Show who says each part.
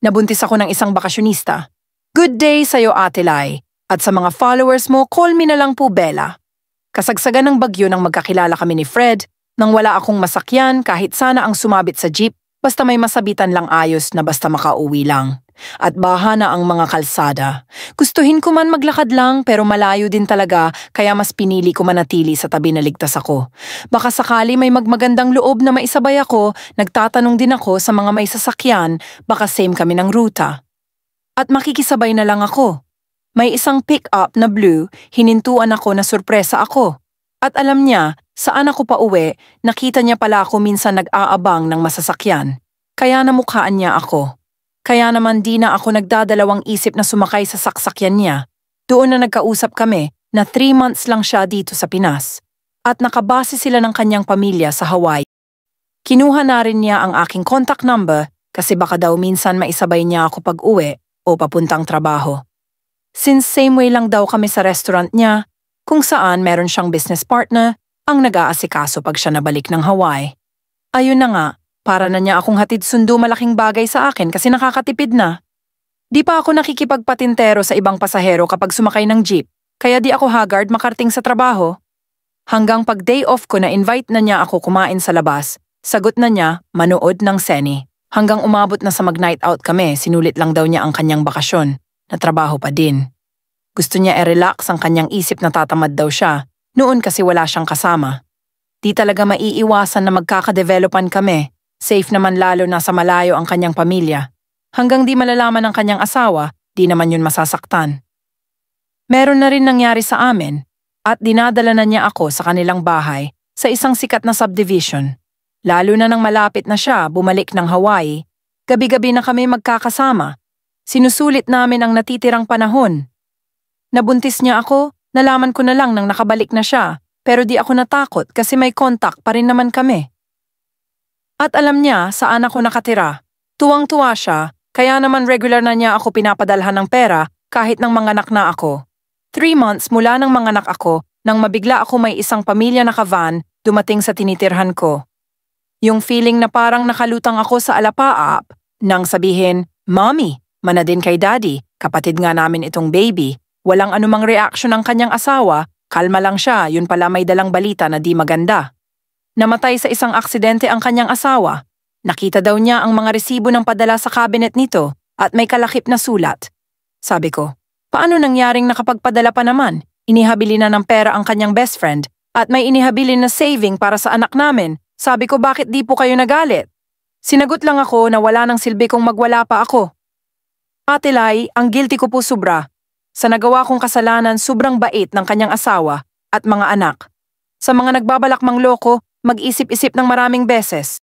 Speaker 1: Nabuntis ako ng isang bakasyonista. Good day sa'yo Ate Lai. At sa mga followers mo, call me na lang po Bella. Kasagsagan ng bagyo nang magkakilala kami ni Fred, nang wala akong masakyan kahit sana ang sumabit sa jeep, Basta may masabitan lang ayos na basta makauwi lang. At baha na ang mga kalsada. Gustuhin ko man maglakad lang pero malayo din talaga kaya mas pinili ko manatili sa tabi na ligtas ako. Baka sakali may magmagandang loob na maisabay ako, nagtatanong din ako sa mga may sasakyan, baka same kami ng ruta. At makikisabay na lang ako. May isang pick-up na blue, hinintuan ako na surpresa ako. At alam niya Saan ako pa uwi, nakita niya pala ako minsan nag-aabang ng masasakyan. Kaya namukhaan niya ako. Kaya naman di na ako nagdadalawang isip na sumakay sa saksakyan niya. Doon na nagkausap kami na 3 months lang siya dito sa Pinas. At nakabase sila ng kanyang pamilya sa Hawaii. Kinuha na rin niya ang aking contact number kasi baka daw minsan maisabay niya ako pag uwi o papuntang trabaho. Since same way lang daw kami sa restaurant niya, kung saan meron siyang business partner ang nag-aasikaso pag siya nabalik ng Hawaii. Ayun na nga, para na niya akong hatid sundo malaking bagay sa akin kasi nakakatipid na. Di pa ako nakikipagpatintero sa ibang pasahero kapag sumakay ng jeep, kaya di ako haggard makarting sa trabaho. Hanggang pag day off ko na invite na niya ako kumain sa labas, sagot na niya manood ng seni. Hanggang umabot na sa mag-night out kami, sinulit lang daw niya ang kanyang bakasyon, na trabaho pa din. Gusto niya i-relax ang kanyang isip na tatamad daw siya, noon kasi wala siyang kasama. Di talaga maiiwasan na magkakadevelopan kami, safe naman lalo na sa malayo ang kanyang pamilya. Hanggang di malalaman ng kanyang asawa, di naman yun masasaktan. Meron na rin nangyari sa amin at dinadala na niya ako sa kanilang bahay sa isang sikat na subdivision. Lalo na nang malapit na siya bumalik ng Hawaii, gabi-gabi na kami magkakasama. Sinusulit namin ang natitirang panahon. Nabuntis niya ako Nalaman ko na lang nang nakabalik na siya, pero di ako natakot kasi may kontak pa rin naman kami. At alam niya saan ako nakatira. Tuwang-tuwa siya, kaya naman regular na niya ako pinapadalhan ng pera kahit nang manganak na ako. Three months mula nang manganak ako, nang mabigla ako may isang pamilya na kavan dumating sa tinitirhan ko. Yung feeling na parang nakalutang ako sa alapaap, nang sabihin, Mommy, mana din kay Daddy, kapatid nga namin itong baby, Walang anumang reaksyon ng kanyang asawa, kalma lang siya, yun pala may dalang balita na di maganda. Namatay sa isang aksidente ang kanyang asawa. Nakita daw niya ang mga resibo ng padala sa cabinet nito at may kalakip na sulat. Sabi ko, paano nangyaring nakapagpadala pa naman? Inihabili na ng pera ang kanyang best friend at may inihabili na saving para sa anak namin. Sabi ko bakit di po kayo nagalit? Sinagot lang ako na wala nang silbi kung magwala pa ako. Ate Lai, ang guilty ko po sobra. Sa nagawa kong kasalanan, sobrang bait ng kanyang asawa at mga anak. Sa mga nagbabalak mang loko, mag-isip-isip ng maraming beses.